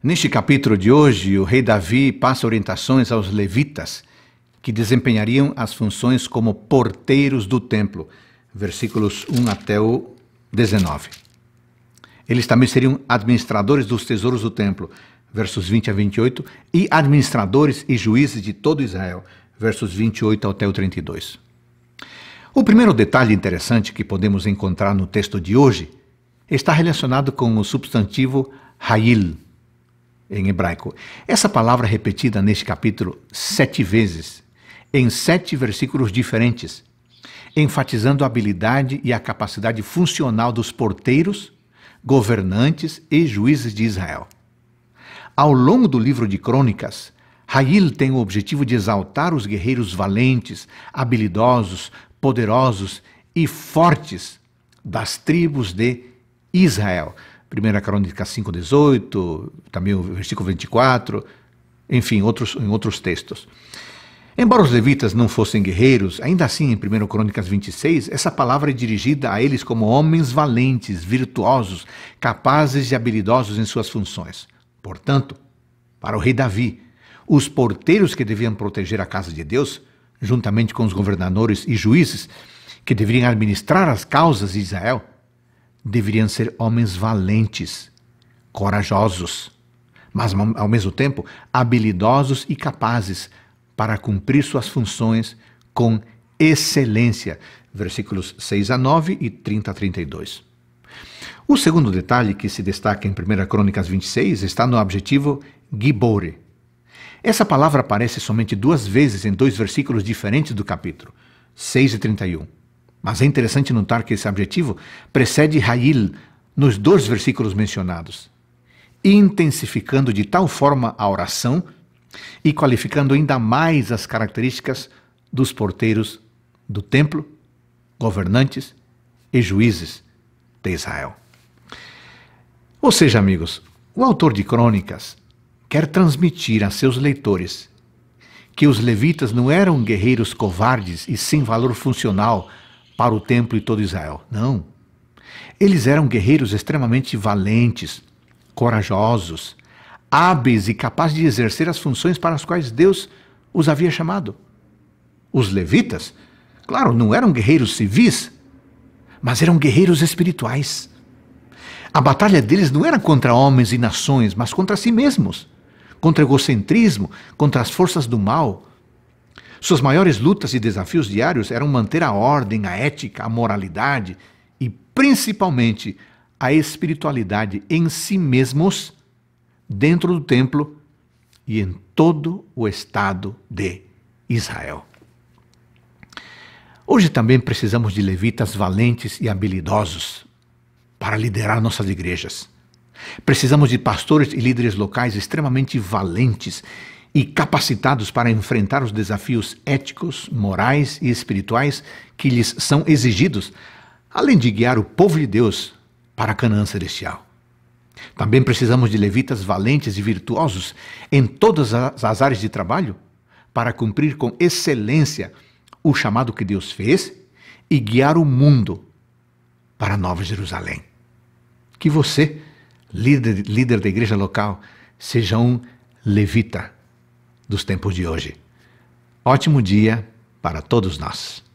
Neste capítulo de hoje, o rei Davi passa orientações aos levitas, que desempenhariam as funções como porteiros do templo, versículos 1 até o 19. Eles também seriam administradores dos tesouros do templo, versos 20 a 28, e administradores e juízes de todo Israel, versos 28 até o 32. O primeiro detalhe interessante que podemos encontrar no texto de hoje está relacionado com o substantivo Hail, em hebraico. Essa palavra é repetida neste capítulo sete vezes, em sete versículos diferentes, enfatizando a habilidade e a capacidade funcional dos porteiros, governantes e juízes de Israel. Ao longo do livro de Crônicas, Rail tem o objetivo de exaltar os guerreiros valentes, habilidosos, poderosos e fortes das tribos de Israel, 1 Crônica 5,18, também o versículo 24, enfim, outros, em outros textos. Embora os levitas não fossem guerreiros, ainda assim, em 1 Crônicas 26, essa palavra é dirigida a eles como homens valentes, virtuosos, capazes e habilidosos em suas funções. Portanto, para o rei Davi, os porteiros que deviam proteger a casa de Deus, juntamente com os governadores e juízes que deveriam administrar as causas de Israel, deveriam ser homens valentes, corajosos, mas ao mesmo tempo habilidosos e capazes para cumprir suas funções com excelência. Versículos 6 a 9 e 30 a 32. O segundo detalhe que se destaca em 1 Crônicas 26 está no objetivo Gibore. Essa palavra aparece somente duas vezes em dois versículos diferentes do capítulo, 6 e 31. Mas é interessante notar que esse adjetivo precede Rail nos dois versículos mencionados, intensificando de tal forma a oração e qualificando ainda mais as características dos porteiros do templo, governantes e juízes de Israel. Ou seja, amigos, o autor de Crônicas quer transmitir a seus leitores que os levitas não eram guerreiros covardes e sem valor funcional para o templo e todo Israel. Não. Eles eram guerreiros extremamente valentes, corajosos, hábeis e capazes de exercer as funções para as quais Deus os havia chamado. Os levitas, claro, não eram guerreiros civis, mas eram guerreiros espirituais. A batalha deles não era contra homens e nações, mas contra si mesmos, contra egocentrismo, contra as forças do mal, suas maiores lutas e desafios diários eram manter a ordem, a ética, a moralidade e, principalmente, a espiritualidade em si mesmos, dentro do templo e em todo o estado de Israel. Hoje também precisamos de levitas valentes e habilidosos para liderar nossas igrejas. Precisamos de pastores e líderes locais extremamente valentes e capacitados para enfrentar os desafios éticos, morais e espirituais que lhes são exigidos, além de guiar o povo de Deus para a Canaã celestial. Também precisamos de levitas valentes e virtuosos em todas as áreas de trabalho para cumprir com excelência o chamado que Deus fez e guiar o mundo para Nova Jerusalém. Que você, líder, líder da igreja local, seja um levita dos tempos de hoje. Ótimo dia para todos nós.